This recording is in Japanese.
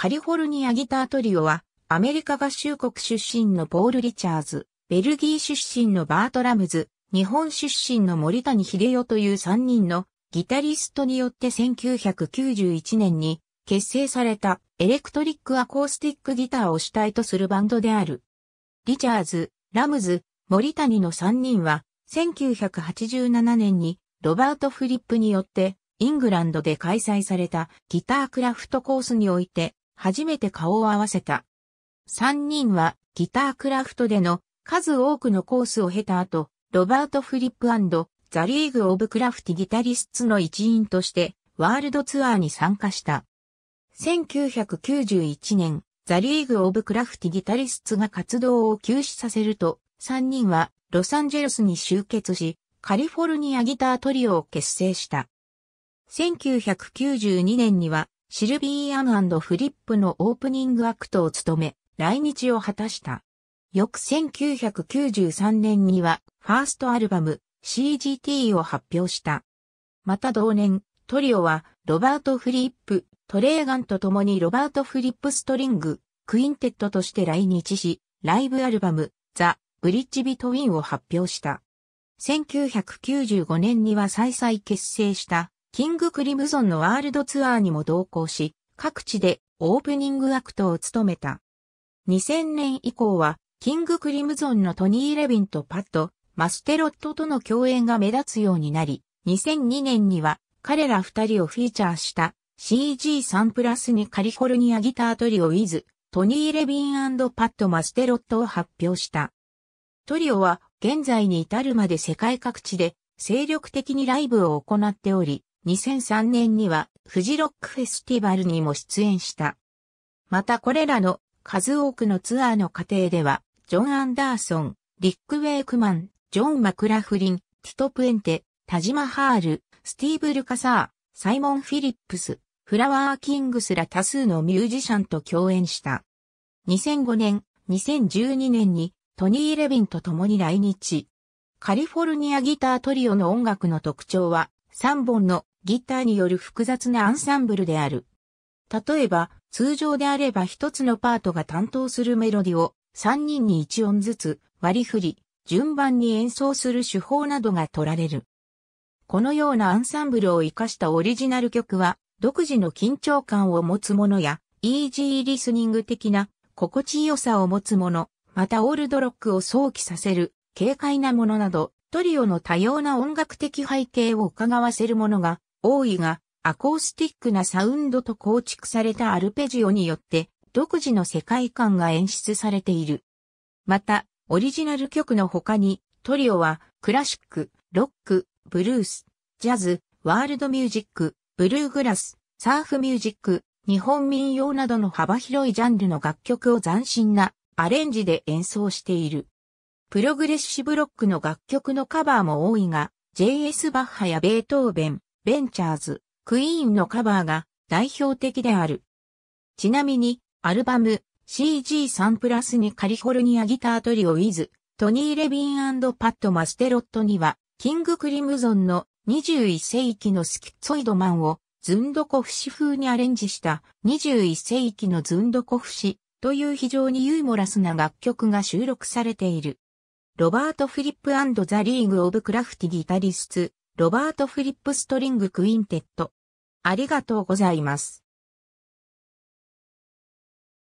カリフォルニアギタートリオは、アメリカ合衆国出身のポール・リチャーズ、ベルギー出身のバート・ラムズ、日本出身の森谷秀夫という3人のギタリストによって1991年に結成されたエレクトリックアコースティックギターを主体とするバンドである。リチャーズ、ラムズ、森谷の3人は1987年にロバート・フリップによってイングランドで開催されたギタークラフトコースにおいて初めて顔を合わせた。三人はギタークラフトでの数多くのコースを経た後、ロバート・フリップザ・リーグ・オブ・クラフティ・ギタリスツの一員としてワールドツアーに参加した。1991年、ザ・リーグ・オブ・クラフティ・ギタリスツが活動を休止させると、三人はロサンゼルスに集結し、カリフォルニアギタートリオを結成した。1992年にはシルビー・アンフリップのオープニングアクトを務め、来日を果たした。翌1993年には、ファーストアルバム、CGT を発表した。また同年、トリオは、ロバート・フリップ、トレーガンと共にロバート・フリップ・ストリング、クインテットとして来日し、ライブアルバム、ザ・ブリッジ・ビトウィンを発表した。1995年には再々結成したキングクリムゾンのワールドツアーにも同行し、各地でオープニングアクトを務めた。2000年以降は、キングクリムゾンのトニー・レビンとパッド、マステロットとの共演が目立つようになり、2002年には彼ら二人をフィーチャーした CG3 プラスにカリフォルニアギタートリオ with トニー・レビンパッド・マステロットを発表した。トリオは現在に至るまで世界各地で精力的にライブを行っており、2003年にはフジロックフェスティバルにも出演した。またこれらの数多くのツアーの過程では、ジョン・アンダーソン、リック・ウェイクマン、ジョン・マクラフリン、ティト・プエンテ、タジマ・ハール、スティーブ・ルカサー、サイモン・フィリップス、フラワー・キングスら多数のミュージシャンと共演した。2005年、2012年にトニー・レビンと共に来日。カリフォルニアギタートリオの音楽の特徴は3本のギターによる複雑なアンサンブルである。例えば、通常であれば一つのパートが担当するメロディを3人に1音ずつ割り振り、順番に演奏する手法などが取られる。このようなアンサンブルを活かしたオリジナル曲は、独自の緊張感を持つものや、イージーリスニング的な心地よさを持つもの、またオールドロックを想起させる軽快なものなど、トリオの多様な音楽的背景を伺わせるものが多いが、アコースティックなサウンドと構築されたアルペジオによって、独自の世界観が演出されている。また、オリジナル曲の他に、トリオは、クラシック、ロック、ブルース、ジャズ、ワールドミュージック、ブルーグラス、サーフミュージック、日本民謡などの幅広いジャンルの楽曲を斬新なアレンジで演奏している。プログレッシブロックの楽曲のカバーも多いが、J.S. バッハやベートーベン、ベンチャーズ、クイーンのカバーが代表的である。ちなみに、アルバム CG3 プラスにカリフォルニアギタートリオイズ、トニー・レビンパッド・マステロットには、キング・クリムゾンの21世紀のスキッツォイドマンをズンドコフシ風にアレンジした21世紀のズンドコフシという非常にユーモラスな楽曲が収録されている。ロバート・フリップザ・リーグ・オブ・クラフティ・ギタリスツ、ロバート・フリップストリング・クインテット。ありがとうございます。